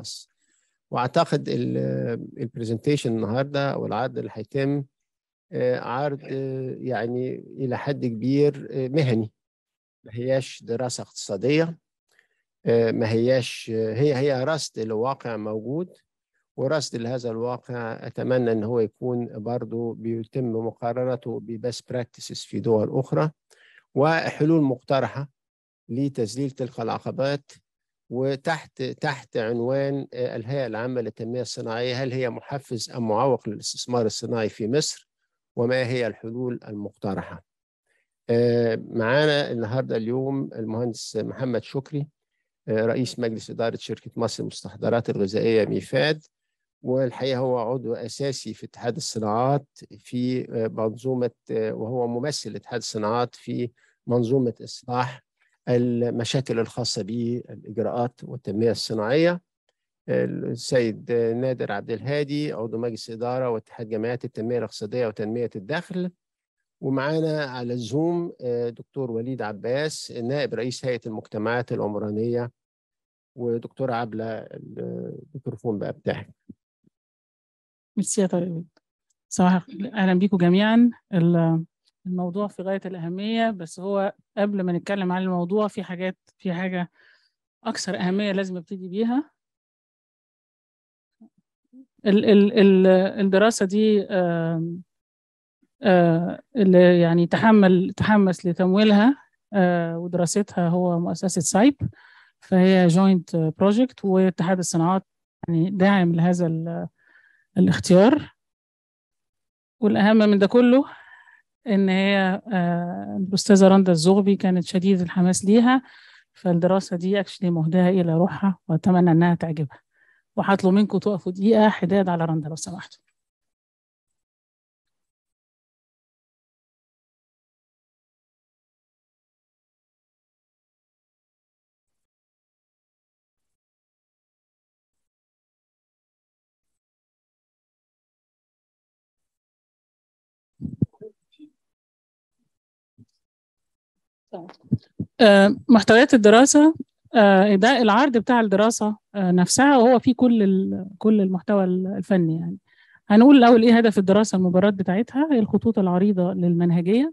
الخاص واعتقد البرزنتيشن النهارده او العرض اللي هيتم آه، عرض آه، يعني الى حد كبير آه، مهني ما هياش دراسه اقتصاديه ما هياش هي هي رصد لواقع موجود ورصد لهذا الواقع اتمنى ان هو يكون برضه بيتم مقارنته ببست براكتسز في دول اخرى وحلول مقترحه لتذليل تلك العقبات وتحت تحت عنوان آه، الهيئه العامه للتنميه الصناعيه هل هي محفز ام معوق للاستثمار الصناعي في مصر وما هي الحلول المقترحه آه، معانا النهارده اليوم المهندس محمد شكري آه، رئيس مجلس اداره شركه مصر للمستحضرات الغذائيه ميفاد والحقيقه هو عضو اساسي في اتحاد الصناعات في منظومه وهو ممثل اتحاد الصناعات في منظومه اصلاح المشاكل الخاصة بالإجراءات والتنمية الصناعية السيد نادر عبد الهادي عضو مجلس إدارة واتحاد جمعيات التنمية الاقتصادية وتنمية الداخل ومعانا على الزوم آه، دكتور وليد عباس نائب رئيس هيئة المجتمعات العمرانية ودكتورة عبلة الميكروفون بقى بتاعك ميرسي يا طارق صباح اهلا بيكم جميعا الموضوع في غاية الأهمية بس هو قبل ما نتكلم عن الموضوع في حاجات في حاجة أكثر أهمية لازم أبتدي بيها ال ال ال الدراسة دي اللي يعني تحمل تحمس لتمويلها ودراستها هو مؤسسة سايب فهي جوينت بروجكت واتحاد الصناعات يعني داعم لهذا الاختيار والأهم من ده كله ان هي آه، الاستاذه رندا الزغبي كانت شديد الحماس ليها فالدراسه دي اكشلي مهداها الى روحها واتمنى انها تعجبها وهطلب منكم تقفوا دقيقه حداد على رندا لو سمحتوا آه، محتويات الدراسة آه، ده العرض بتاع الدراسة آه، نفسها وهو فيه كل كل المحتوى الفني يعني هنقول الأول إيه هدف الدراسة المبارات بتاعتها هي الخطوط العريضة للمنهجية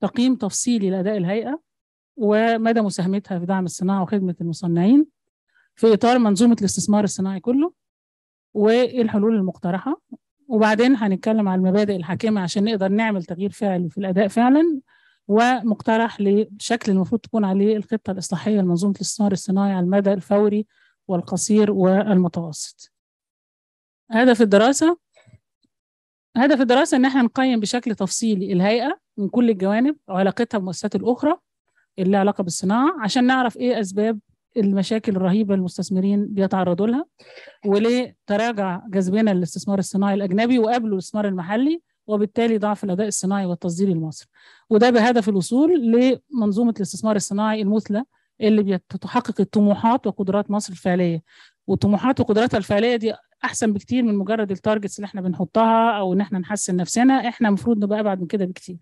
تقييم تفصيلي لأداء الهيئة ومدى مساهمتها في دعم الصناعة وخدمة المصنعين في إطار منظومة الاستثمار الصناعي كله والحلول المقترحة وبعدين هنتكلم على المبادئ الحاكمة عشان نقدر نعمل تغيير فعلي في الأداء فعلا ومقترح لشكل المفروض تكون عليه الخطة الإصلاحية لمنظومة الاستثمار الصناعي على المدى الفوري والقصير والمتوسط هدف الدراسة هدف الدراسة إن احنا نقيم بشكل تفصيلي الهيئة من كل الجوانب وعلاقتها بالمؤسسات الأخرى اللي لها علاقة بالصناعة عشان نعرف إيه أسباب المشاكل الرهيبة المستثمرين بيتعرضوا لها وليه تراجع جذبنا للاستثمار الصناعي الأجنبي وقابله الاستثمار المحلي وبالتالي ضعف الاداء الصناعي والتصدير المصري وده بهدف الوصول لمنظومه الاستثمار الصناعي المثلى اللي بتحقق الطموحات وقدرات مصر الفعليه والطموحات وقدراتها الفعليه دي احسن بكتير من مجرد التارجتس اللي احنا بنحطها او ان احنا نحسن نفسنا احنا المفروض نبقى ابعد من كده بكتير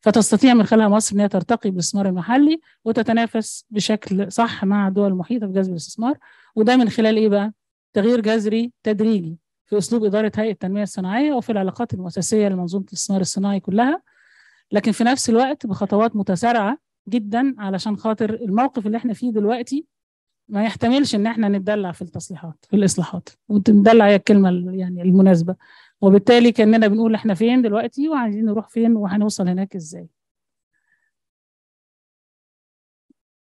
فتستطيع من خلالها مصر ان هي ترتقي بالاستثمار المحلي وتتنافس بشكل صح مع الدول المحيطه بجذب الاستثمار وده من خلال ايه بقى تغيير جذري تدريجي في اسلوب اداره هيئه التنميه الصناعيه وفي العلاقات المؤسسيه لمنظومه الاستثمار الصناعي كلها لكن في نفس الوقت بخطوات متسارعه جدا علشان خاطر الموقف اللي احنا فيه دلوقتي ما يحتملش ان احنا نتدلع في التصليحات في الاصلاحات وتندلع هي الكلمه يعني المناسبه وبالتالي كاننا بنقول احنا فين دلوقتي وعايزين نروح فين وهنوصل هناك ازاي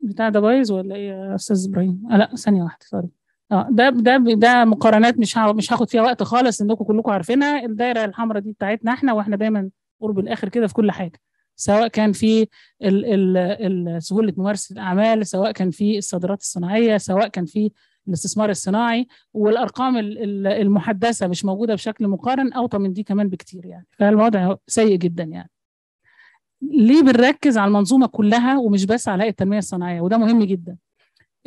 بتاع ده بايظ ولا ايه يا استاذ ابراهيم؟ آه، لا ثانيه واحده سوري اه ده ده ده مقارنات مش مش هاخد فيها وقت خالص انكم كلكم عارفينها الدايره الحمراء دي بتاعتنا احنا واحنا دايما قرب الاخر كده في كل حاجه سواء كان في ال ال سهوله ممارسه الاعمال سواء كان في الصادرات الصناعيه سواء كان في الاستثمار الصناعي والارقام المحدثه مش موجوده بشكل مقارن اوطى من دي كمان بكتير يعني فالوضع سيء جدا يعني ليه بنركز على المنظومه كلها ومش بس على التنميه الصناعيه وده مهم جدا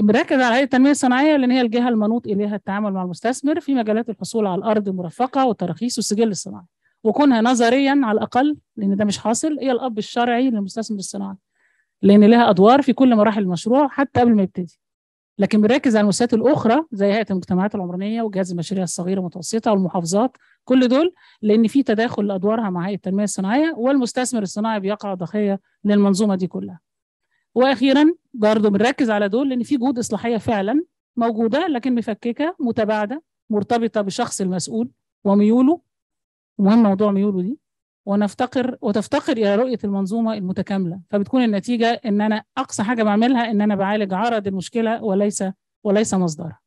مركز على هيئه التنميه الصناعيه لان هي الجهه المنوط اليها التعامل مع المستثمر في مجالات الحصول على الارض المرفقه والتراخيص والسجل الصناعي وكونها نظريا على الاقل لان ده مش حاصل هي الاب الشرعي للمستثمر الصناعي لان لها ادوار في كل مراحل المشروع حتى قبل ما يبتدي لكن بنركز على المؤسسات الاخرى زي هيئه المجتمعات العمرانيه وجهاز المشاريع الصغيره والمتوسطه والمحافظات كل دول لان في تداخل لادوارها مع هيئه التنميه الصناعيه والمستثمر الصناعي بيقع ضحيه للمنظومه دي كلها واخيرا برضه بنركز على دول لان في جهود اصلاحيه فعلا موجوده لكن مفككه متباعده مرتبطه بشخص المسؤول وميوله مهم موضوع ميوله دي ونفتقر وتفتقر الى رؤيه المنظومه المتكامله فبتكون النتيجه ان انا اقصى حاجه بعملها ان انا بعالج عرض المشكله وليس وليس مصدرها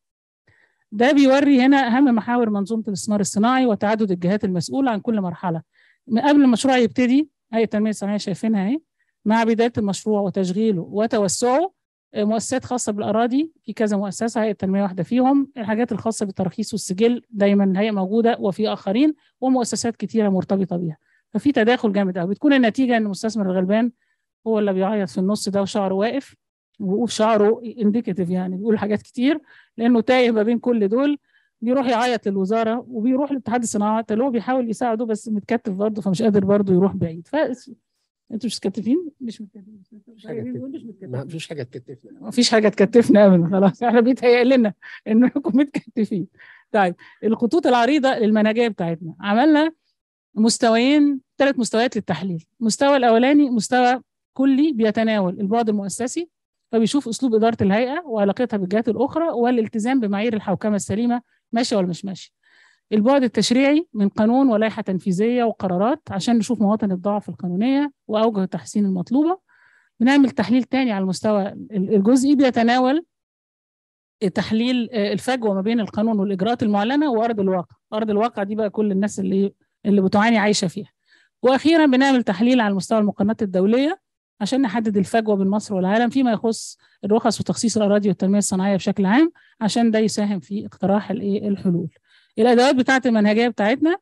ده بيوري هنا اهم محاور منظومه الاستثمار الصناعي وتعدد الجهات المسؤوله عن كل مرحله من قبل المشروع يبتدي هيئه التنميه الصناعيه شايفينها اهي مع بدايه المشروع وتشغيله وتوسعه آه، مؤسسات خاصه بالاراضي في كذا مؤسسه هيئه التنميه واحده فيهم الحاجات الخاصه بالترخيص والسجل دايما هي موجوده وفي اخرين ومؤسسات كتيره مرتبطه بيها ففي تداخل جامد قوي بتكون النتيجه ان المستثمر الغلبان هو اللي بيعيط في النص ده وشعره واقف وقوف شعره انديكاتيف يعني بيقول حاجات كتير لانه تايه ما بين كل دول بيروح يعيط للوزاره وبيروح لاتحاد الصناعات اللي هو بيحاول يساعده بس متكتف برضه فمش قادر برضه يروح بعيد ف انتوا مش متكتفين؟ مش متكتفين مش مفيش طيب، حاجه تكتفنا ما فيش حاجه تكتفنا ابدا خلاص احنا بيتهيأ لنا انكم متكتفين طيب الخطوط العريضه للمنهجيه بتاعتنا عملنا مستويين ثلاث مستويات للتحليل المستوى الاولاني مستوى كلي بيتناول البعد المؤسسي فبيشوف اسلوب اداره الهيئه وعلاقتها بالجهات الاخرى والالتزام بمعايير الحوكمه السليمه ماشيه ولا مش ماشيه البعد التشريعي من قانون ولائحة تنفيذية وقرارات عشان نشوف مواطن الضعف القانونية وأوجه التحسين المطلوبة بنعمل تحليل تاني على المستوى الجزئي بيتناول تحليل آه، الفجوة ما بين القانون والإجراءات المعلنة وأرض الواقع أرض الواقع دي بقى كل الناس اللي اللي بتعاني عايشة فيها وأخيرا بنعمل تحليل على مستوى المقارنات الدولية عشان نحدد الفجوه بين مصر والعالم فيما يخص الرخص وتخصيص الاراضي والتنميه الصناعيه بشكل عام عشان ده يساهم في اقتراح إيه، الحلول الادوات بتاعه المنهجيه بتاعتنا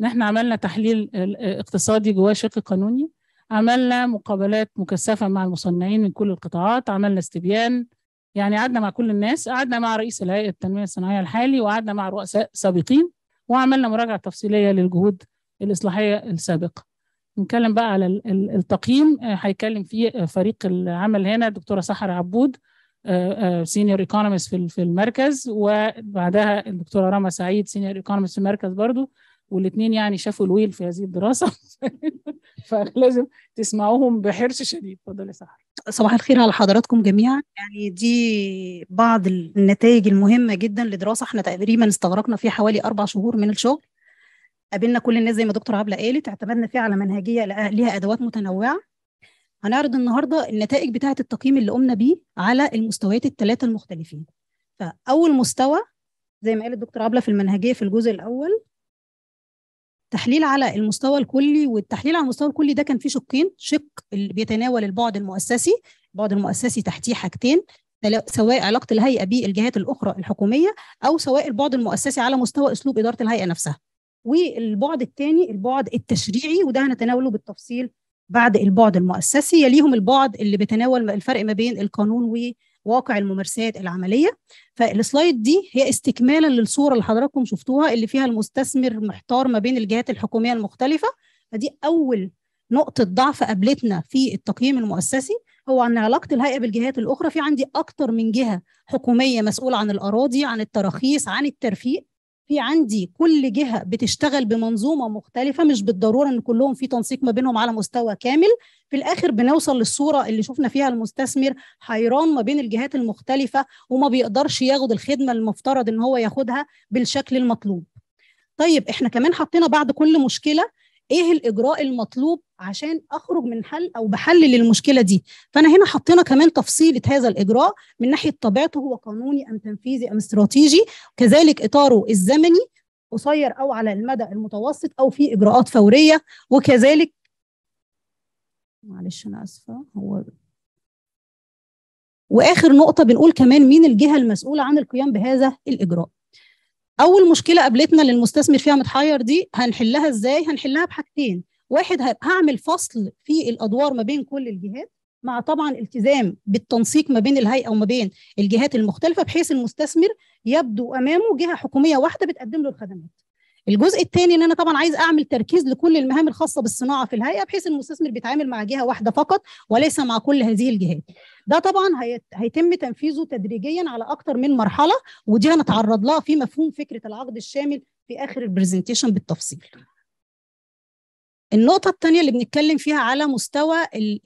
ان احنا عملنا تحليل اقتصادي جواه شق قانوني عملنا مقابلات مكثفه مع المصنعين من كل القطاعات عملنا استبيان يعني قعدنا مع كل الناس قعدنا مع رئيس الهيئه التنميه الصناعيه الحالي وقعدنا مع رؤساء سابقين وعملنا مراجعه تفصيليه للجهود الاصلاحيه السابقه نتكلم بقى على التقييم آه، هيتكلم فيه آه، فريق العمل هنا الدكتوره سحر عبود سينيور آه، ايكونومست آه، في في المركز وبعدها الدكتوره رنا سعيد سينيور ايكونومست في المركز برضو والاثنين يعني شافوا الويل في هذه الدراسه فلازم تسمعوهم بحرص شديد اتفضلي يا سحر صباح الخير على حضراتكم جميعا يعني دي بعض النتائج المهمه جدا لدراسه احنا تقريبا استغرقنا فيها حوالي اربع شهور من الشغل قابلنا كل الناس زي ما دكتور عبله قالت اعتمدنا فيها على منهجيه لها ادوات متنوعه هنعرض النهارده النتائج بتاعه التقييم اللي قمنا بيه على المستويات الثلاثه المختلفين فاول مستوى زي ما قال الدكتور عبله في المنهجيه في الجزء الاول تحليل على المستوى الكلي والتحليل على المستوى الكلي ده كان فيه شقين شق اللي بيتناول البعد المؤسسي البعد المؤسسي تحتيه حاجتين سواء علاقه الهيئه بالجهات الاخرى الحكوميه او سواء البعد المؤسسي على مستوى اسلوب اداره الهيئه نفسها والبعد الثاني البعد التشريعي وده هنتناوله بالتفصيل بعد البعد المؤسسي يليهم البعد اللي بيتناول الفرق ما بين القانون و واقع الممارسات العمليه فالسلايد دي هي استكمالا للصوره اللي حضراتكم شفتوها اللي فيها المستثمر محتار ما بين الجهات الحكوميه المختلفه فدي اول نقطه ضعف قابلتنا في التقييم المؤسسي هو عن علاقه الهيئه بالجهات الاخرى في عندي اكتر من جهه حكوميه مسؤوله عن الاراضي عن التراخيص عن الترفيق في عندي كل جهه بتشتغل بمنظومه مختلفه مش بالضروره ان كلهم في تنسيق ما بينهم على مستوى كامل في الاخر بنوصل للصوره اللي شفنا فيها المستثمر حيران ما بين الجهات المختلفه وما بيقدرش ياخد الخدمه المفترض ان هو ياخدها بالشكل المطلوب طيب احنا كمان حطينا بعد كل مشكله ايه الاجراء المطلوب عشان اخرج من حل او بحلل المشكله دي فانا هنا حطينا كمان تفصيله هذا الاجراء من ناحيه طبيعته هو قانوني ام تنفيذي ام استراتيجي كذلك اطاره الزمني قصير او على المدى المتوسط او في اجراءات فوريه وكذلك معلش انا اسفه هو واخر نقطه بنقول كمان مين الجهه المسؤوله عن القيام بهذا الاجراء اول مشكله قابلتنا للمستثمر فيها متحير دي هنحلها ازاي هنحلها بحاجتين واحد هعمل فصل في الادوار ما بين كل الجهات مع طبعا التزام بالتنسيق ما بين الهيئه وما بين الجهات المختلفه بحيث المستثمر يبدو امامه جهه حكوميه واحده بتقدم له الخدمات. الجزء الثاني ان انا طبعا عايز اعمل تركيز لكل المهام الخاصه بالصناعه في الهيئه بحيث المستثمر بيتعامل مع جهه واحده فقط وليس مع كل هذه الجهات. ده طبعا هيتم تنفيذه تدريجيا على اكثر من مرحله ودي هنتعرض لها في مفهوم فكره العقد الشامل في اخر البرزنتيشن بالتفصيل. النقطة الثانية اللي بنتكلم فيها على مستوى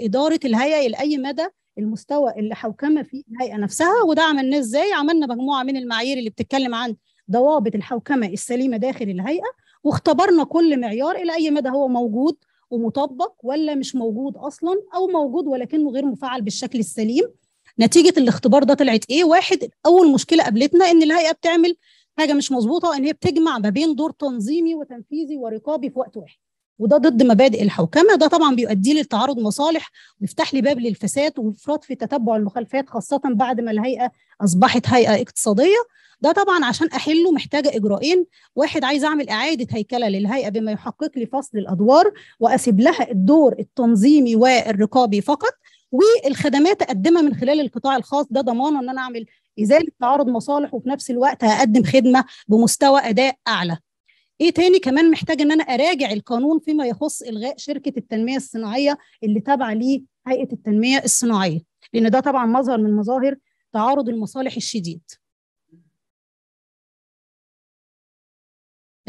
إدارة الهيئة إلى أي مدى المستوى اللي حوكمة فيه الهيئة نفسها وده عملناه إزاي؟ عملنا مجموعة من المعايير اللي بتتكلم عن ضوابط الحوكمة السليمة داخل الهيئة واختبرنا كل معيار إلى أي مدى هو موجود ومطبق ولا مش موجود أصلا أو موجود ولكنه غير مفعل بالشكل السليم نتيجة الاختبار ده طلعت إيه؟ واحد أول مشكلة قابلتنا إن الهيئة بتعمل حاجة مش مظبوطة إن هي بتجمع ما بين دور تنظيمي وتنفيذي ورقابي في وقت واحد وده ضد مبادئ الحوكمه ده طبعا بيؤدي للتعارض مصالح ويفتح لي باب للفساد وافراط في تتبع المخالفات خاصه بعد ما الهيئه اصبحت هيئه اقتصاديه ده طبعا عشان احله محتاجه اجراءين واحد عايز اعمل اعاده هيكله للهيئه بما يحقق لي فصل الادوار واسيب لها الدور التنظيمي والرقابي فقط والخدمات اقدمها من خلال القطاع الخاص ده ضمانه ان انا اعمل ازاله تعارض مصالح وفي نفس الوقت هقدم خدمه بمستوى اداء اعلى ايه تاني كمان محتاج ان انا اراجع القانون فيما يخص الغاء شركه التنميه الصناعيه اللي تابعه لهيئه التنميه الصناعيه لان ده طبعا مظهر من مظاهر تعارض المصالح الشديد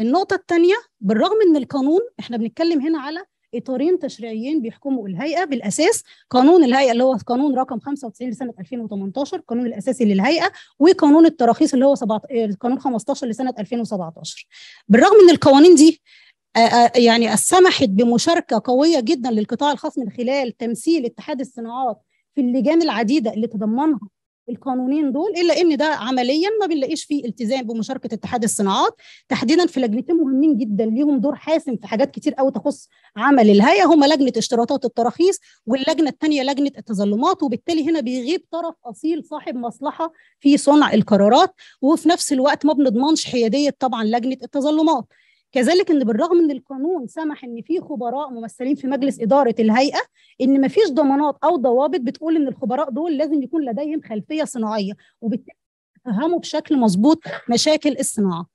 النقطة الثانية بالرغم ان القانون احنا بنتكلم هنا على اطارين تشريعيين بيحكموا الهيئه بالاساس قانون الهيئه اللي هو قانون رقم 95 لسنه 2018 القانون الاساسي للهيئه وقانون التراخيص اللي هو 17 آه، قانون 15 لسنه 2017 بالرغم ان القوانين دي آه، آه، يعني سمحت بمشاركه قويه جدا للقطاع الخاص من خلال تمثيل اتحاد الصناعات في اللجان العديده اللي تضمنها القانونين دول الا ان ده عمليا ما بنلاقيش فيه التزام بمشاركه اتحاد الصناعات تحديدا في لجنتين مهمين جدا ليهم دور حاسم في حاجات كتير قوي تخص عمل الهيئه هما لجنه اشتراطات التراخيص واللجنه الثانيه لجنه التظلمات وبالتالي هنا بيغيب طرف اصيل صاحب مصلحه في صنع القرارات وفي نفس الوقت ما بنضمنش حياديه طبعا لجنه التظلمات كذلك ان بالرغم ان القانون سمح ان في خبراء ممثلين في مجلس اداره الهيئه ان ما فيش ضمانات او ضوابط بتقول ان الخبراء دول لازم يكون لديهم خلفيه صناعيه وبالتالي يفهموا بشكل مظبوط مشاكل الصناعه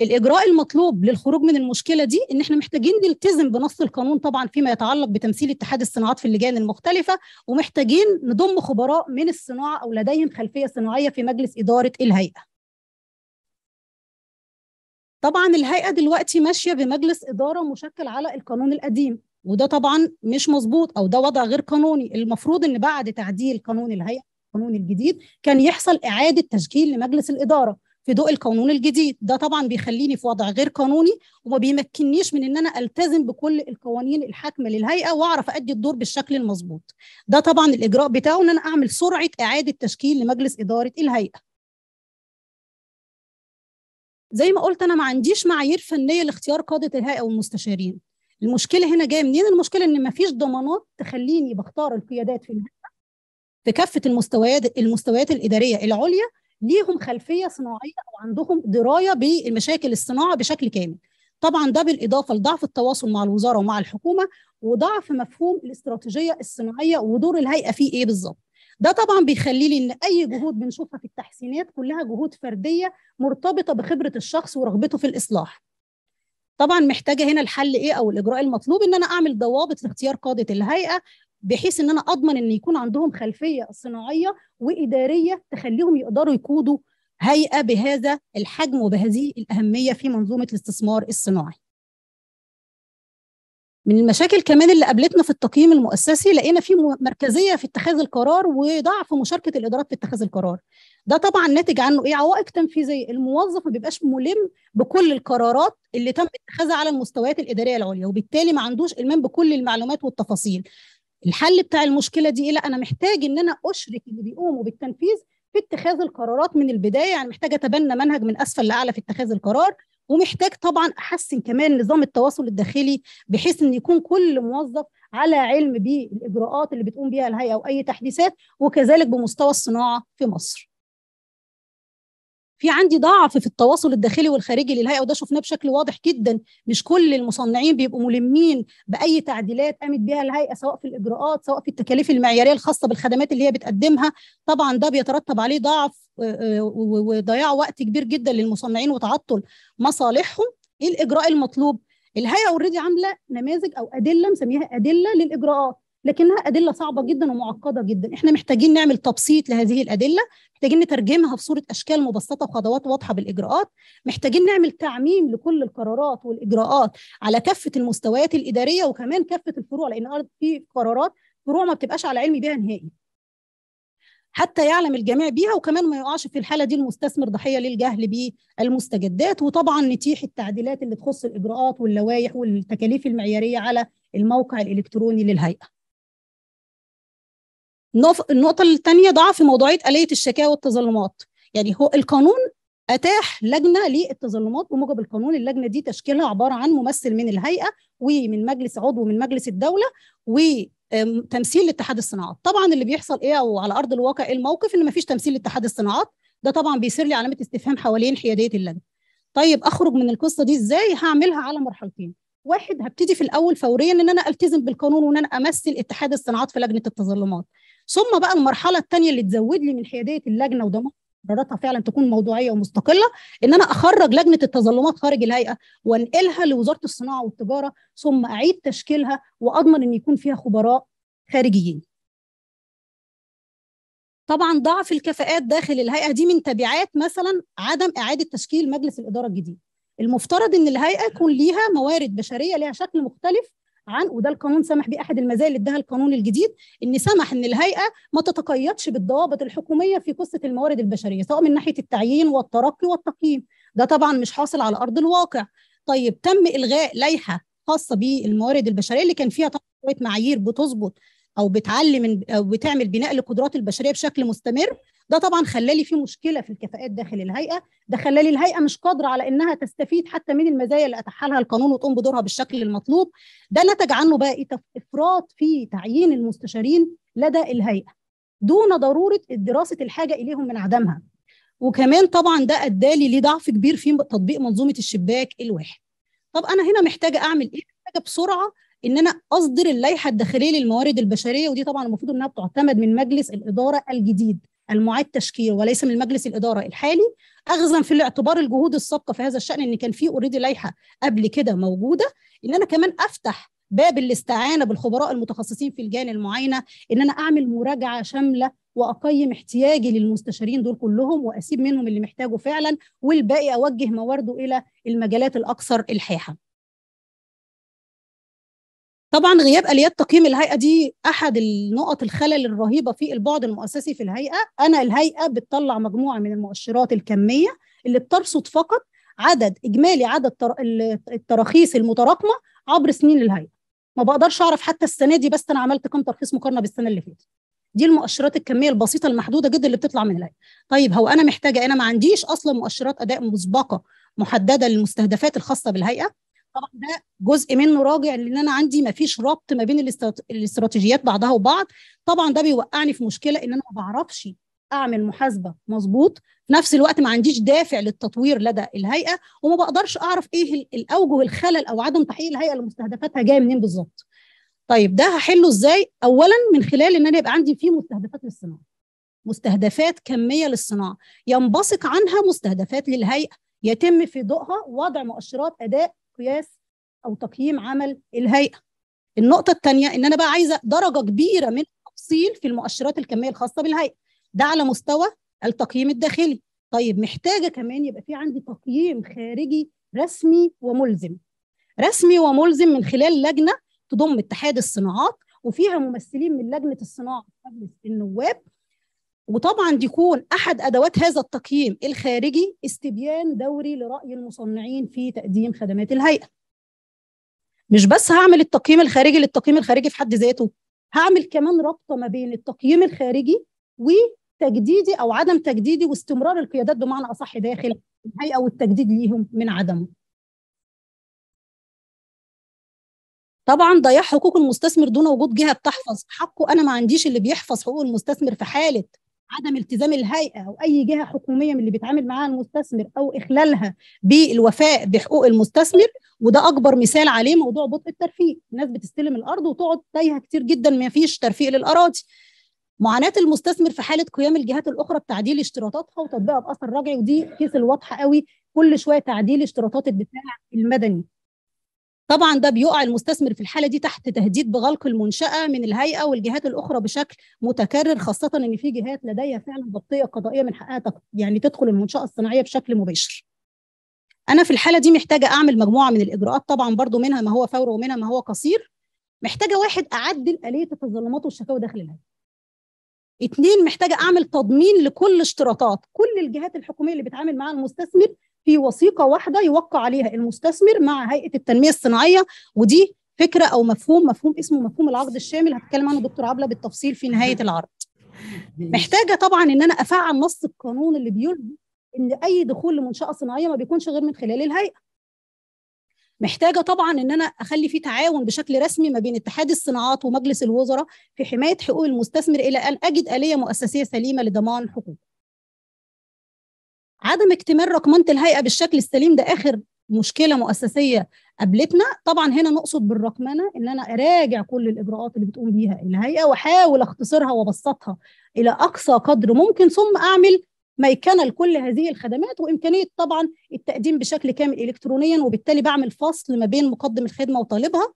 الاجراء المطلوب للخروج من المشكله دي ان احنا محتاجين نلتزم بنص القانون طبعا فيما يتعلق بتمثيل اتحاد الصناعات في اللجان المختلفه ومحتاجين نضم خبراء من الصناعه او لديهم خلفيه صناعيه في مجلس اداره الهيئه طبعا الهيئه دلوقتي ماشيه بمجلس اداره مشكل على القانون القديم وده طبعا مش مظبوط او ده وضع غير قانوني المفروض ان بعد تعديل قانون الهيئه القانون الجديد كان يحصل اعاده تشكيل لمجلس الاداره في ضوء القانون الجديد ده طبعا بيخليني في وضع غير قانوني وما بيمكننيش من ان انا التزم بكل القوانين الحاكمه للهيئه واعرف ادي الدور بالشكل المظبوط ده طبعا الاجراء بتاعه ان انا اعمل سرعه اعاده تشكيل لمجلس اداره الهيئه زي ما قلت انا ما عنديش معايير فنيه لاختيار قاده الهيئه والمستشارين المشكله هنا جايه منين المشكله ان ما فيش ضمانات تخليني بختار القيادات في الهيئه في كافه المستويات المستويات الاداريه العليا ليهم خلفيه صناعيه او عندهم درايه بمشاكل الصناعه بشكل كامل طبعا ده بالاضافه لضعف التواصل مع الوزاره ومع الحكومه وضعف مفهوم الاستراتيجيه الصناعيه ودور الهيئه فيه ايه بالظبط ده طبعا بيخلي لي ان اي جهود بنشوفها في التحسينات كلها جهود فرديه مرتبطه بخبره الشخص ورغبته في الاصلاح طبعا محتاجه هنا الحل ايه او الاجراء المطلوب ان انا اعمل ضوابط لاختيار قاده الهيئه بحيث ان انا اضمن ان يكون عندهم خلفيه صناعيه واداريه تخليهم يقدروا يقودوا هيئه بهذا الحجم وبهذه الاهميه في منظومه الاستثمار الصناعي من المشاكل كمان اللي قابلتنا في التقييم المؤسسي لقينا في مركزيه في اتخاذ القرار وضعف مشاركه الادارات في اتخاذ القرار ده طبعا ناتج عنه ايه عوائق تنفيذيه الموظف ما بيبقاش ملم بكل القرارات اللي تم اتخاذها على المستويات الاداريه العليا وبالتالي ما عندوش المام بكل المعلومات والتفاصيل الحل بتاع المشكله دي ايه لا انا محتاج ان انا اشرك اللي بيقوموا بالتنفيذ في اتخاذ القرارات من البدايه يعني محتاجه اتبنى منهج من اسفل لاعلى في اتخاذ القرار ومحتاج طبعا احسن كمان نظام التواصل الداخلي بحيث ان يكون كل موظف على علم بالاجراءات اللي بتقوم بيها الهيئه اي تحديثات وكذلك بمستوى الصناعه في مصر في عندي ضعف في التواصل الداخلي والخارجي للهيئه وده شفناه بشكل واضح جدا مش كل المصنعين بيبقوا ملمين باي تعديلات قامت بها الهيئه سواء في الاجراءات سواء في التكاليف المعياريه الخاصه بالخدمات اللي هي بتقدمها طبعا ده بيترتب عليه ضعف آه، آه، وضياع وقت كبير جدا للمصنعين وتعطل مصالحهم ايه الاجراء المطلوب الهيئه اوريدي عامله نماذج او ادله مسميها ادله للاجراءات لكنها أدلة صعبة جدا ومعقدة جدا إحنا محتاجين نعمل تبسيط لهذه الأدلة محتاجين نترجمها في صورة أشكال مبسطة وخطوات واضحة بالإجراءات محتاجين نعمل تعميم لكل القرارات والإجراءات على كافة المستويات الإدارية وكمان كافة الفروع لأن في قرارات فروع ما بتبقاش على علم بها نهائي حتى يعلم الجميع بيها وكمان ما يقعش في الحاله دي المستثمر ضحيه للجهل بالمستجدات وطبعا نتيح التعديلات اللي تخص الاجراءات واللوائح والتكاليف المعياريه على الموقع الالكتروني للهيئه. النقطة الثانية ضعف موضوعية آلية الشكاوى والتظلمات يعني هو القانون أتاح لجنة للتظلمات بموجب القانون اللجنة دي تشكيلها عبارة عن ممثل من الهيئة ومن مجلس عضو من مجلس الدولة وتمثيل لاتحاد الصناعات طبعا اللي بيحصل إيه أو على أرض الواقع ايه الموقف إن مفيش تمثيل لاتحاد الصناعات ده طبعا بيصير لي علامة استفهام حوالين حيادية اللجنة طيب أخرج من القصة دي إزاي هعملها على مرحلتين واحد هبتدي في الاول فوريا ان انا التزم بالقانون وان انا امثل اتحاد الصناعات في لجنه التظلمات ثم بقى المرحله الثانيه اللي تزود لي من حياديه اللجنه وده قراراتها فعلا تكون موضوعيه ومستقله ان انا اخرج لجنه التظلمات خارج الهيئه وانقلها لوزاره الصناعه والتجاره ثم اعيد تشكيلها واضمن ان يكون فيها خبراء خارجيين. طبعا ضعف الكفاءات داخل الهيئه دي من تبعات مثلا عدم اعاده تشكيل مجلس الاداره الجديد. المفترض ان الهيئه يكون ليها موارد بشريه ليها شكل مختلف عن وده القانون سمح بيه احد المزايا اللي اداها القانون الجديد ان سمح ان الهيئه ما تتقيدش بالضوابط الحكوميه في قصه الموارد البشريه سواء من ناحيه التعيين والترقي والتقييم ده طبعا مش حاصل على ارض الواقع طيب تم الغاء لائحه خاصه بالموارد البشريه اللي كان فيها شويه معايير بتظبط او بتعلم او بتعمل بناء للقدرات البشريه بشكل مستمر ده طبعا خلالي في مشكله في الكفاءات داخل الهيئه ده خلالي الهيئه مش قادره على انها تستفيد حتى من المزايا اللي اتاحلها القانون وتقوم بدورها بالشكل المطلوب ده نتج عنه بقى إيه؟ افراط في تعيين المستشارين لدى الهيئه دون ضروره دراسه الحاجه اليهم من عدمها وكمان طبعا ده ادالي لضعف كبير في تطبيق منظومه الشباك الواحد طب انا هنا محتاجه اعمل ايه محتاجه بسرعه ان انا اصدر اللائحه الداخليه للموارد البشريه ودي طبعا المفروض انها بتعتمد من مجلس الاداره الجديد المعاد تشكيله وليس من مجلس الاداره الحالي اخذا في الاعتبار الجهود السابقه في هذا الشان ان كان في اوريدي لائحه قبل كده موجوده ان انا كمان افتح باب الاستعانه بالخبراء المتخصصين في لجان المعاينه ان انا اعمل مراجعه شامله واقيم احتياجي للمستشارين دول كلهم واسيب منهم اللي محتاجه فعلا والباقي اوجه موارده الى المجالات الاكثر الحاحه. طبعا غياب اليات تقييم الهيئه دي احد النقط الخلل الرهيبه في البعد المؤسسي في الهيئه انا الهيئه بتطلع مجموعه من المؤشرات الكميه اللي بترصد فقط عدد اجمالي عدد التراخيص المتراكمه عبر سنين للهيئه ما بقدرش اعرف حتى السنه دي بس انا عملت كم ترخيص مقارنه بالسنه اللي فاتت دي المؤشرات الكميه البسيطه المحدوده جدا اللي بتطلع من الهيئه طيب هو انا محتاجه انا ما عنديش اصلا مؤشرات اداء مسبقه محدده للمستهدفات الخاصه بالهيئه طبعا ده جزء منه راجع لان انا عندي ما فيش ربط ما بين الاستراتيجيات بعضها وبعض طبعا ده بيوقعني في مشكله ان انا ما بعرفش اعمل محاسبه مظبوط في نفس الوقت ما عنديش دافع للتطوير لدى الهيئه وما بقدرش اعرف ايه الاوجه الخلل او عدم تحقيق الهيئه لمستهدفاتها جايه منين بالظبط طيب ده هحله ازاي اولا من خلال ان انا يبقى عندي فيه مستهدفات للصناعه مستهدفات كميه للصناعه ينبثق عنها مستهدفات للهيئه يتم في ضوءها وضع مؤشرات اداء قياس او تقييم عمل الهيئه النقطه الثانيه ان انا بقى عايزه درجه كبيره من التفصيل في المؤشرات الكميه الخاصه بالهيئه ده على مستوى التقييم الداخلي طيب محتاجه كمان يبقى في عندي تقييم خارجي رسمي وملزم رسمي وملزم من خلال لجنه تضم اتحاد الصناعات وفيها ممثلين من لجنه الصناعه مجلس النواب وطبعا يكون احد ادوات هذا التقييم الخارجي استبيان دوري لراي المصنعين في تقديم خدمات الهيئه مش بس هعمل التقييم الخارجي للتقييم الخارجي في حد ذاته هعمل كمان رابطه ما بين التقييم الخارجي وتجديدي او عدم تجديدي واستمرار القيادات بمعنى اصح داخل الهيئه والتجديد ليهم من عدمه طبعا ضياع حقوق المستثمر دون وجود جهه بتحفظ حقه انا ما عنديش اللي بيحفظ حقوق المستثمر في حاله عدم التزام الهيئه او اي جهه حكوميه من اللي بيتعامل معاها المستثمر او اخلالها بالوفاء بحقوق المستثمر وده اكبر مثال عليه موضوع بطء الترفيه الناس بتستلم الارض وتقعد تايهه كتير جدا ما فيش ترفيه للاراضي معاناه المستثمر في حاله قيام الجهات الاخرى بتعديل اشتراطاتها وتطبيقها باثر رجعي ودي كيس الواضحه قوي كل شويه تعديل اشتراطات الدفاع المدني طبعا ده بيقع المستثمر في الحاله دي تحت تهديد بغلق المنشاه من الهيئه والجهات الاخرى بشكل متكرر خاصه ان في جهات لديها فعلا ضبطيه قضائيه من حقها يعني تدخل المنشاه الصناعيه بشكل مباشر انا في الحاله دي محتاجه اعمل مجموعه من الاجراءات طبعا برضو منها ما هو فوري ومنها ما هو قصير محتاجه واحد اعدل اليه التظلمات والشكاوى داخل الهيئه اثنين محتاجه اعمل تضمين لكل اشتراطات كل الجهات الحكوميه اللي بتعامل مع المستثمر في وثيقه واحده يوقع عليها المستثمر مع هيئه التنميه الصناعيه ودي فكره او مفهوم مفهوم اسمه مفهوم العقد الشامل هتكلم عنه دكتور عبله بالتفصيل في نهايه العرض محتاجه طبعا ان انا افعل نص القانون اللي بيقول ان اي دخول لمنشاه صناعيه ما بيكونش غير من خلال الهيئه محتاجه طبعا ان انا اخلي في تعاون بشكل رسمي ما بين اتحاد الصناعات ومجلس الوزراء في حمايه حقوق المستثمر الى ان اجد اليه مؤسسيه سليمه لضمان حقوقه عدم اكتمال رقمنه الهيئه بالشكل السليم ده اخر مشكله مؤسسيه قابلتنا طبعا هنا نقصد بالرقمنه ان انا اراجع كل الاجراءات اللي بتقوم بيها الهيئه واحاول اختصرها وابسطها الى اقصى قدر ممكن ثم اعمل ميكنه لكل هذه الخدمات وامكانيه طبعا التقديم بشكل كامل الكترونيا وبالتالي بعمل فصل ما بين مقدم الخدمه وطالبها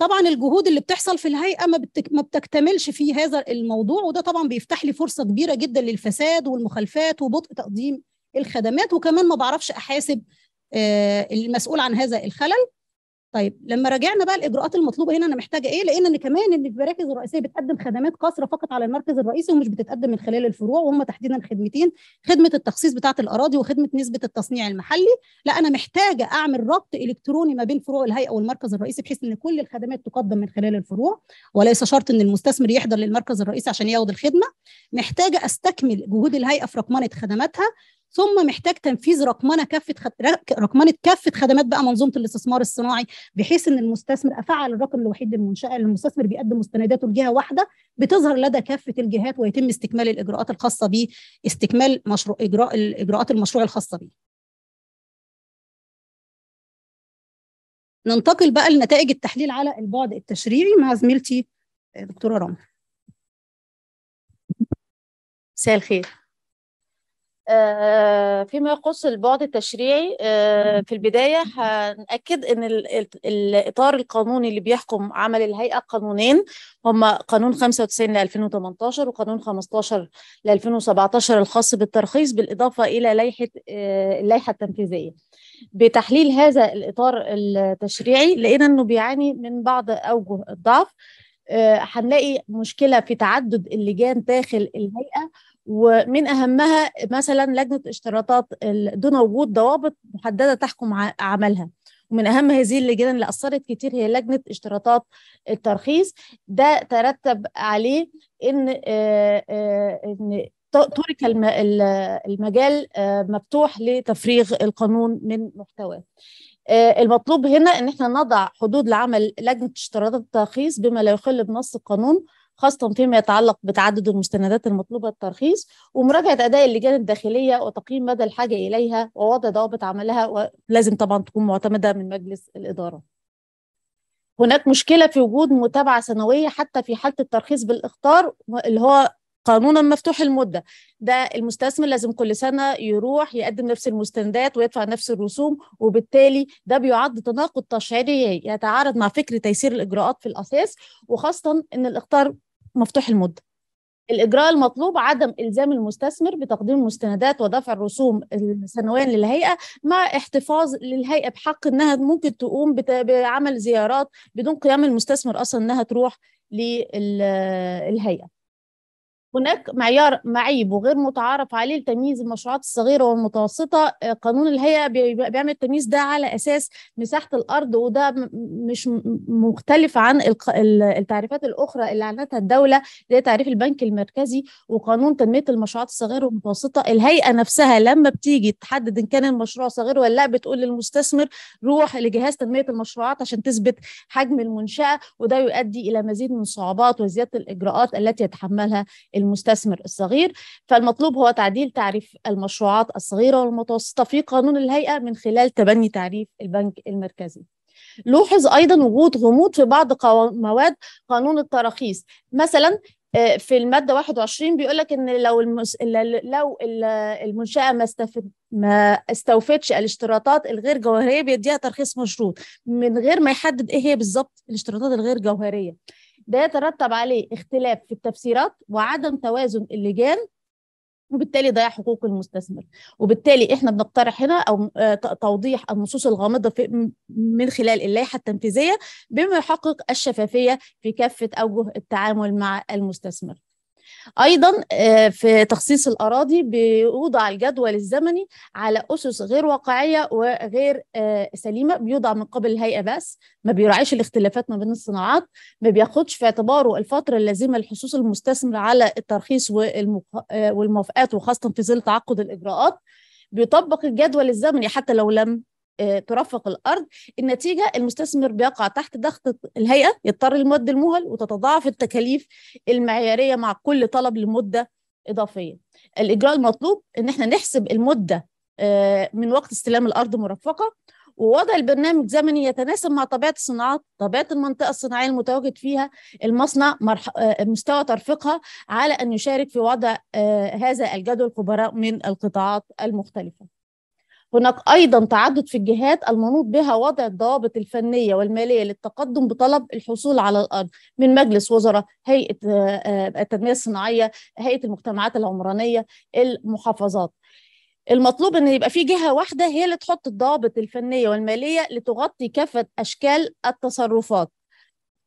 طبعا الجهود اللي بتحصل في الهيئه ما, ما بتكتملش في هذا الموضوع وده طبعا بيفتح لي فرصه كبيره جدا للفساد والمخالفات وبطء تقديم الخدمات وكمان ما بعرفش احاسب آه، المسؤول عن هذا الخلل طيب لما راجعنا بقى الاجراءات المطلوبه هنا انا محتاجه ايه لقينا ان كمان ان المراكز الرئيسيه بتقدم خدمات قاصره فقط على المركز الرئيسي ومش بتتقدم من خلال الفروع وهم تحديدا خدمتين خدمه التخصيص بتاعه الاراضي وخدمه نسبه التصنيع المحلي لا انا محتاجه اعمل ربط الكتروني ما بين فروع الهيئه والمركز الرئيسي بحيث ان كل الخدمات تقدم من خلال الفروع وليس شرط ان المستثمر يحضر للمركز الرئيسي عشان ياخد الخدمه محتاجه استكمل جهود الهيئه في رقمنه خدماتها ثم محتاج تنفيذ رقمنه كافه رقمنه كافه خدمات بقى منظومه الاستثمار الصناعي بحيث ان المستثمر افعل الرقم الوحيد للمنشاه المستثمر بيقدم مستنداته لجهه واحده بتظهر لدى كافه الجهات ويتم استكمال الاجراءات الخاصه بيه استكمال مشروع اجراء الاجراءات المشروع الخاصه بيه ننتقل بقى لنتائج التحليل على البعد التشريعي مع زميلتي آه، دكتوره رامي مساء الخير آه، فيما يخص البعد التشريعي آه، في البداية هنأكد أن الإطار القانوني اللي بيحكم عمل الهيئة قانونين هما قانون 95 ل 2018 وقانون 15 ل 2017 الخاص بالترخيص بالإضافة إلى لائحة آه، اللائحة التنفيذية بتحليل هذا الإطار التشريعي لقينا أنه بيعاني من بعض أوجه الضعف هنلاقي مشكلة في تعدد اللجان داخل الهيئة ومن اهمها مثلا لجنه اشتراطات دون وجود ضوابط محدده تحكم عملها ومن اهم هذه اللجان اللي اثرت كتير هي لجنه اشتراطات الترخيص ده ترتب عليه ان آه، آه، ان ترك المجال آه، مفتوح لتفريغ القانون من محتواه المطلوب هنا ان احنا نضع حدود لعمل لجنه اشتراطات الترخيص بما لا يخل بنص القانون خاصة فيما يتعلق بتعدد المستندات المطلوبة الترخيص ومراجعة أداء اللجان الداخلية وتقييم مدى الحاجة إليها ووضع ضوابط عملها ولازم طبعا تكون معتمدة من مجلس الإدارة هناك مشكلة في وجود متابعة سنوية حتى في حالة الترخيص بالإخطار اللي هو قانونا مفتوح المده ده المستثمر لازم كل سنه يروح يقدم نفس المستندات ويدفع نفس الرسوم وبالتالي ده بيعد تناقض تشعيري يتعارض مع فكرة تيسير الاجراءات في الاساس وخاصه ان الإختار مفتوح المده الاجراء المطلوب عدم الزام المستثمر بتقديم المستندات ودفع الرسوم سنويا للهيئه مع احتفاظ للهيئه بحق انها ممكن تقوم بعمل زيارات بدون قيام المستثمر اصلا انها تروح للهيئه هناك معيار معيب وغير متعارف عليه لتمييز المشروعات الصغيره والمتوسطه آه، قانون الهيئه بيعمل التمييز ده على اساس مساحه الارض وده مش مختلف عن التعريفات الاخرى اللي اعلنتها الدوله زي تعريف البنك المركزي وقانون تنميه المشروعات الصغيره والمتوسطه الهيئه نفسها لما بتيجي تحدد ان كان المشروع صغير ولا لا بتقول للمستثمر روح لجهاز تنميه المشروعات عشان تثبت حجم المنشاه وده يؤدي الى مزيد من الصعوبات وزياده الاجراءات التي يتحملها المستثمر الصغير فالمطلوب هو تعديل تعريف المشروعات الصغيرة والمتوسطة في قانون الهيئة من خلال تبني تعريف البنك المركزي لوحظ أيضا وجود غموض في بعض مواد قانون التراخيص مثلا آه، في الماده 21 بيقول لك ان لو المس... لو المنشاه ما استفد... ما استوفتش الاشتراطات الغير جوهريه بيديها ترخيص مشروط من غير ما يحدد ايه هي بالظبط الاشتراطات الغير جوهريه ده يترتب عليه اختلاف في التفسيرات وعدم توازن اللجان وبالتالي ضياع حقوق المستثمر وبالتالي احنا بنقترح هنا او آه، توضيح النصوص الغامضه في من خلال اللائحه التنفيذيه بما يحقق الشفافيه في كافه اوجه التعامل مع المستثمر ايضا آه، في تخصيص الاراضي بيوضع الجدول الزمني على اسس غير واقعيه وغير آه، سليمه بيوضع من قبل الهيئه بس ما بيراعيش الاختلافات ما بين الصناعات ما بياخدش في اعتباره الفتره اللازمه لحصول المستثمر على الترخيص آه، والموافقات وخاصه في ظل تعقد الاجراءات بيطبق الجدول الزمني حتى لو لم آه، ترفق الارض النتيجه المستثمر بيقع تحت ضغط الهيئه يضطر لمد المهل وتتضاعف التكاليف المعياريه مع كل طلب لمده اضافيه الاجراء المطلوب ان احنا نحسب المده آه، من وقت استلام الارض مرفقه ووضع البرنامج زمني يتناسب مع طبيعه الصناعات طبيعه المنطقه الصناعيه المتواجد فيها المصنع مرح... آه، مستوى ترفيقها على ان يشارك في وضع هذا الجدول خبراء من القطاعات المختلفه هناك أيضا تعدد في الجهات المنوط بها وضع الضوابط الفنية والمالية للتقدم بطلب الحصول على الأرض من مجلس وزراء هيئة آه، التنمية الصناعية هيئة المجتمعات العمرانية المحافظات المطلوب ان يبقى في جهه واحده هي اللي تحط الضوابط الفنيه والماليه لتغطي كافه اشكال التصرفات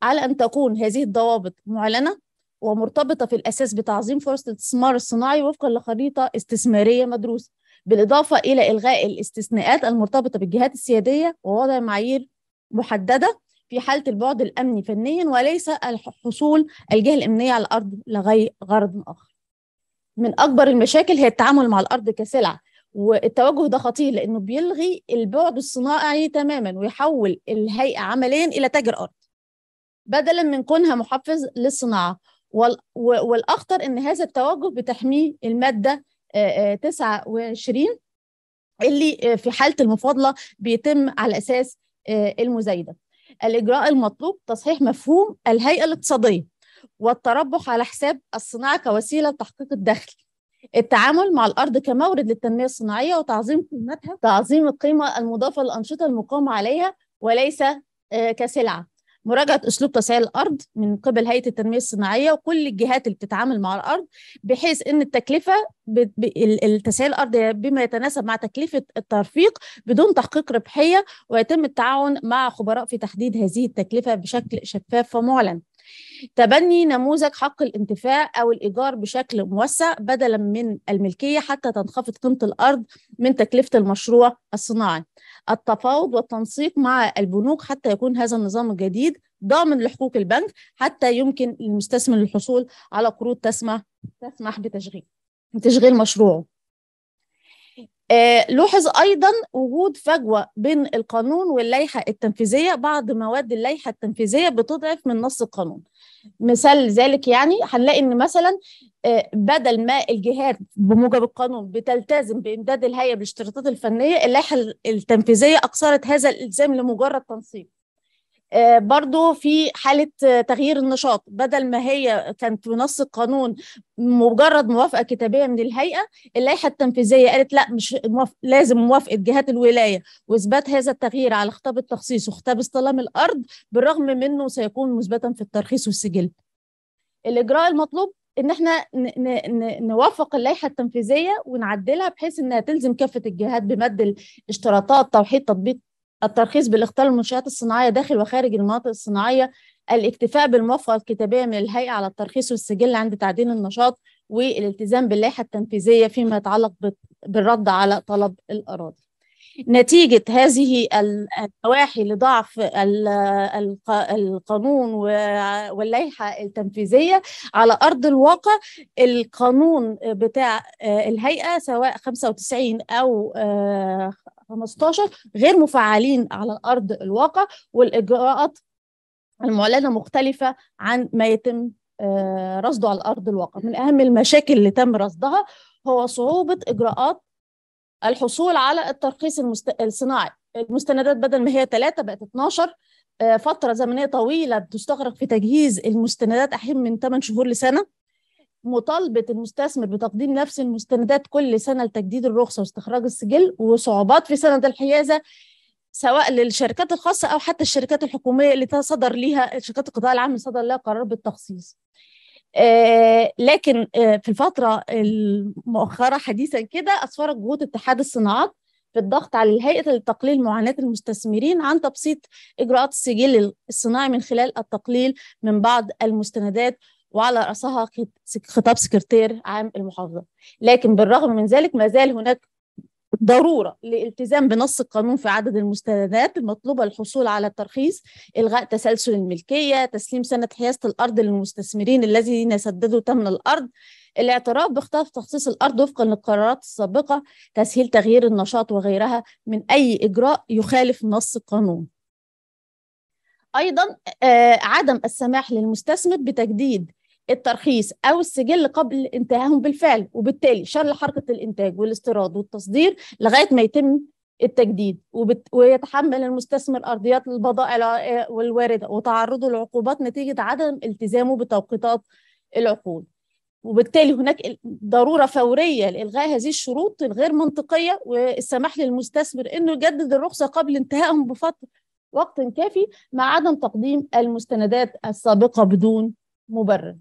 على ان تكون هذه الضوابط معلنه ومرتبطه في الاساس بتعظيم فرص الاستثمار الصناعي وفقا لخريطه استثماريه مدروسه بالإضافة إلى إلغاء الاستثناءات المرتبطة بالجهات السيادية ووضع معايير محددة في حالة البعد الأمني فنيا وليس حصول الجهة الأمنية على الأرض لغي غرض آخر من أكبر المشاكل هي التعامل مع الأرض كسلعة والتوجه ده خطير لأنه بيلغي البعد الصناعي تماما ويحول الهيئة عمليا إلى تاجر أرض بدلا من كونها محفز للصناعة والأخطر أن هذا التوجه بتحميه المادة 29 اللي آه، في حاله المفاضله بيتم على اساس آه، المزايده. الاجراء المطلوب تصحيح مفهوم الهيئه الاقتصاديه والتربح على حساب الصناعه كوسيله لتحقيق الدخل. التعامل مع الارض كمورد للتنميه الصناعيه وتعظيم قيمتها، تعظيم القيمه المضافه للانشطه المقام عليها وليس آه، كسلعه. مراجعه اسلوب تسعير الارض من قبل هيئه التنميه الصناعيه وكل الجهات اللي بتتعامل مع الارض بحيث ان التكلفه التسعير الارض بما يتناسب مع تكلفه الترفيق بدون تحقيق ربحيه ويتم التعاون مع خبراء في تحديد هذه التكلفه بشكل شفاف ومعلن تبني نموذج حق الانتفاع أو الإيجار بشكل موسع بدلا من الملكية حتى تنخفض قيمة الأرض من تكلفة المشروع الصناعي التفاوض والتنسيق مع البنوك حتى يكون هذا النظام الجديد ضامن لحقوق البنك حتى يمكن للمستثمر الحصول على قروض تسمح تسمح بتشغيل تشغيل مشروعه آه، لوحظ ايضا وجود فجوه بين القانون واللائحه التنفيذيه بعض مواد اللائحه التنفيذيه بتضعف من نص القانون مثال ذلك يعني هنلاقي ان مثلا آه، بدل ما الجهات بموجب القانون بتلتزم بامداد الهيئه بالاشتراطات الفنيه اللائحه التنفيذيه اقصرت هذا الالتزام لمجرد تنصيب آه، برضو في حالة تغيير النشاط بدل ما هي كانت في نص القانون مجرد موافقة كتابية من الهيئة اللائحة التنفيذية قالت لا مش لازم موافقة جهات الولاية وإثبات هذا التغيير على خطاب التخصيص وخطاب استلام الأرض بالرغم منه سيكون مثبتا في الترخيص والسجل الإجراء المطلوب ان احنا نوفق اللائحه التنفيذيه ونعدلها بحيث انها تلزم كافه الجهات بمد الاشتراطات توحيد تطبيق الترخيص بالاختيار للمنشآت الصناعية داخل وخارج المناطق الصناعية الاكتفاء بالموافقة الكتابية من الهيئة على الترخيص والسجل عند تعدين النشاط والالتزام باللائحة التنفيذية فيما يتعلق بالرد على طلب الأراضي نتيجة هذه النواحي لضعف القانون واللائحة التنفيذية على أرض الواقع القانون بتاع آه، الهيئة سواء 95 أو آه، 15 غير مفعلين على ارض الواقع والاجراءات المعلنه مختلفه عن ما يتم آه، رصده على ارض الواقع من اهم المشاكل اللي تم رصدها هو صعوبه اجراءات الحصول على الترخيص المست... الصناعي المستندات بدل ما هي ثلاثة بقت 12 آه، فترة زمنية طويلة بتستغرق في تجهيز المستندات أحيانا من 8 شهور لسنة مطالبه المستثمر بتقديم نفس المستندات كل سنه لتجديد الرخصه واستخراج السجل وصعوبات في سند الحيازه سواء للشركات الخاصه او حتى الشركات الحكوميه اللي صدر ليها شركات القطاع العام صدر لها قرار بالتخصيص. آه، لكن آه، في الفتره المؤخره حديثا كده اسفرت جهود اتحاد الصناعات في الضغط على الهيئه لتقليل معاناه المستثمرين عن تبسيط اجراءات السجل الصناعي من خلال التقليل من بعض المستندات وعلى رأسها خطاب سكرتير عام المحافظة لكن بالرغم من ذلك ما زال هناك ضروره لالتزام بنص القانون في عدد المستندات المطلوبه للحصول على الترخيص الغاء تسلسل الملكيه تسليم سنه حيازه الارض للمستثمرين الذين سددوا ثمن الارض الاعتراف باختلاف تخصيص الارض وفقا للقرارات السابقه تسهيل تغيير النشاط وغيرها من اي اجراء يخالف نص القانون ايضا آه، عدم السماح للمستثمر بتجديد الترخيص أو السجل قبل انتهائهم بالفعل وبالتالي شل حركة الإنتاج والاستيراد والتصدير لغاية ما يتم التجديد وبت... ويتحمل المستثمر أرضيات البضائع والواردة وتعرضه لعقوبات نتيجة عدم التزامه بتوقيتات العقود وبالتالي هناك ضرورة فورية لإلغاء هذه الشروط الغير منطقية والسماح للمستثمر أنه يجدد الرخصة قبل انتهائهم بفترة وقت كافي مع عدم تقديم المستندات السابقة بدون مبرر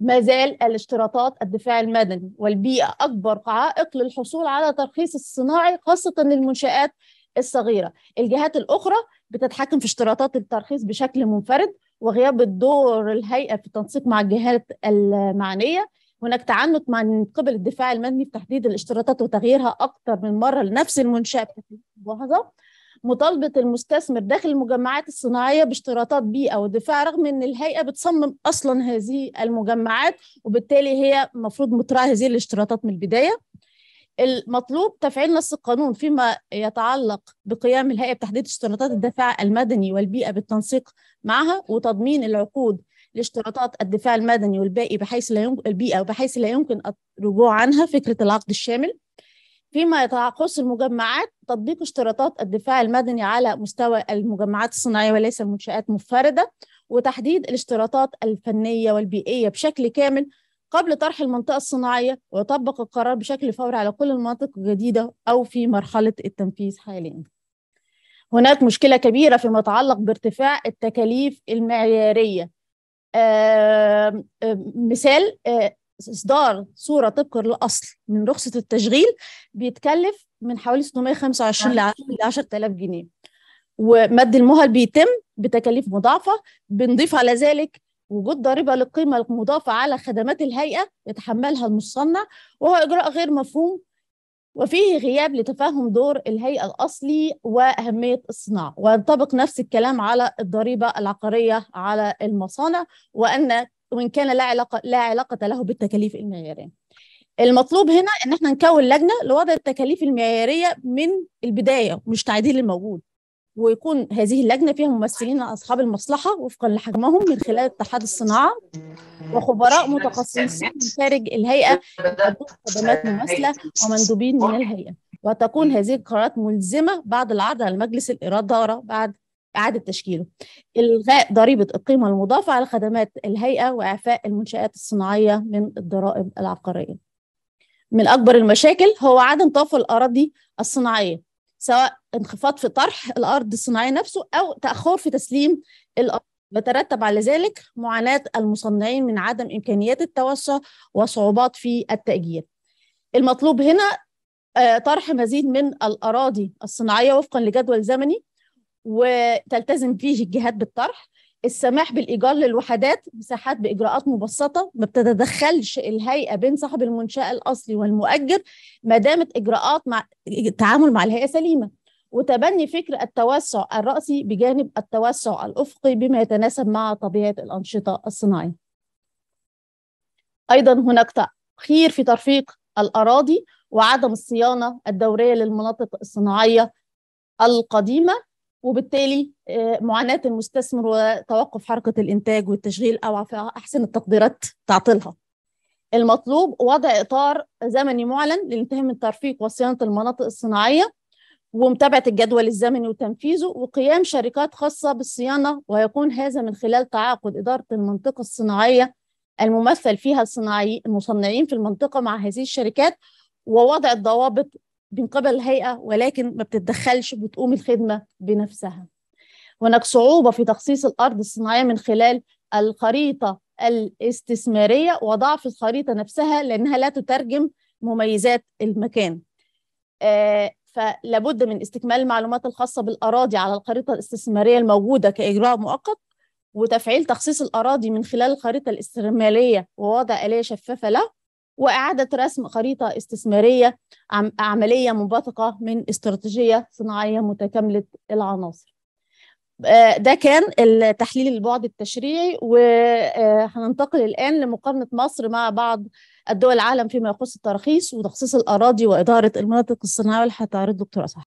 ما زال الاشتراطات الدفاع المدني والبيئة أكبر عائق للحصول على ترخيص الصناعي خاصة للمنشآت الصغيرة الجهات الأخرى بتتحكم في اشتراطات الترخيص بشكل منفرد وغياب الدور الهيئة في التنسيق مع الجهات المعنية هناك تعنت من قبل الدفاع المدني في تحديد الاشتراطات وتغييرها أكثر من مرة لنفس المنشأة بشكل مطالبه المستثمر داخل المجمعات الصناعيه باشتراطات بيئه ودفاع رغم ان الهيئه بتصمم اصلا هذه المجمعات وبالتالي هي المفروض متراعي هذه الاشتراطات من البدايه المطلوب تفعيل نص القانون فيما يتعلق بقيام الهيئه بتحديد اشتراطات الدفاع المدني والبيئه بالتنسيق معها وتضمين العقود لاشتراطات الدفاع المدني والباقي بحيث لا يمكن البيئه وبحيث لا يمكن الرجوع عنها فكره العقد الشامل فيما يخص المجمعات تطبيق اشتراطات الدفاع المدني على مستوى المجمعات الصناعية وليس المنشآت مفردة وتحديد الاشتراطات الفنية والبيئية بشكل كامل قبل طرح المنطقة الصناعية ويطبق القرار بشكل فوري على كل المناطق الجديدة أو في مرحلة التنفيذ حاليا هناك مشكلة كبيرة فيما يتعلق بارتفاع التكاليف المعيارية آه، آه، مثال آه، اصدار صوره طبق الاصل من رخصه التشغيل بيتكلف من حوالي 625 ل 10000 جنيه ومد المهل بيتم بتكاليف مضاعفه بنضيف على ذلك وجود ضريبه للقيمه المضافه على خدمات الهيئه يتحملها المصنع وهو اجراء غير مفهوم وفيه غياب لتفهم دور الهيئة الأصلي وأهمية الصناعة وينطبق نفس الكلام على الضريبة العقارية على المصانع وأن وإن كان لا علاقة لا علاقة له بالتكاليف المعيارية المطلوب هنا إن احنا نكون لجنة لوضع التكاليف المعيارية من البداية مش تعديل الموجود ويكون هذه اللجنة فيها ممثلين أصحاب المصلحة وفقا لحجمهم من خلال اتحاد الصناعة وخبراء متخصصين من خارج الهيئة خدمات مماثلة ومندوبين من الهيئة وتكون هذه القرارات ملزمة بعد العرض على مجلس الإدارة بعد إعادة تشكيله إلغاء ضريبة القيمة المضافة على خدمات الهيئة وإعفاء المنشآت الصناعية من الضرائب العقارية من أكبر المشاكل هو عدم توفر الأراضي الصناعية سواء انخفاض في طرح الأرض الصناعية نفسه أو تأخر في تسليم الأرض يترتب على ذلك معاناة المصنعين من عدم إمكانيات التوسع وصعوبات في التأجير المطلوب هنا آه، طرح مزيد من الأراضي الصناعية وفقا لجدول زمني وتلتزم فيه الجهات بالطرح السماح بالإيجار للوحدات مساحات بإجراءات مبسطة ما بتتدخلش الهيئة بين صاحب المنشأة الأصلي والمؤجر ما دامت إجراءات مع التعامل مع الهيئة سليمة وتبني فكر التوسع الرأسي بجانب التوسع الأفقي بما يتناسب مع طبيعة الأنشطة الصناعية أيضا هناك تأخير في ترفيق الأراضي وعدم الصيانة الدورية للمناطق الصناعية القديمة وبالتالي آه، معاناة المستثمر وتوقف حركة الإنتاج والتشغيل أو في أحسن التقديرات تعطيلها المطلوب وضع إطار زمني معلن لانتهاء من ترفيق وصيانة المناطق الصناعية ومتابعة الجدول الزمني وتنفيذه وقيام شركات خاصة بالصيانة ويكون هذا من خلال تعاقد إدارة المنطقة الصناعية الممثل فيها الصناعي المصنعين في المنطقة مع هذه الشركات ووضع الضوابط من قبل الهيئة ولكن ما بتتدخلش بتقوم الخدمة بنفسها هناك صعوبة في تخصيص الأرض الصناعية من خلال الخريطة الاستثمارية وضعف الخريطة نفسها لأنها لا تترجم مميزات المكان آه، فلابد من استكمال المعلومات الخاصة بالأراضي على الخريطة الاستثمارية الموجودة كإجراء مؤقت وتفعيل تخصيص الأراضي من خلال الخريطة الاستثمارية ووضع آلية شفافة له وإعادة رسم خريطة استثمارية عملية منبثقة من استراتيجية صناعية متكاملة العناصر آه، ده كان التحليل البعد التشريعي وهننتقل آه، الآن لمقارنة مصر مع بعض الدول العالم فيما يخص التراخيص وتخصيص الأراضي وإدارة المناطق الصناعية واللي هتعرض دكتور أسعد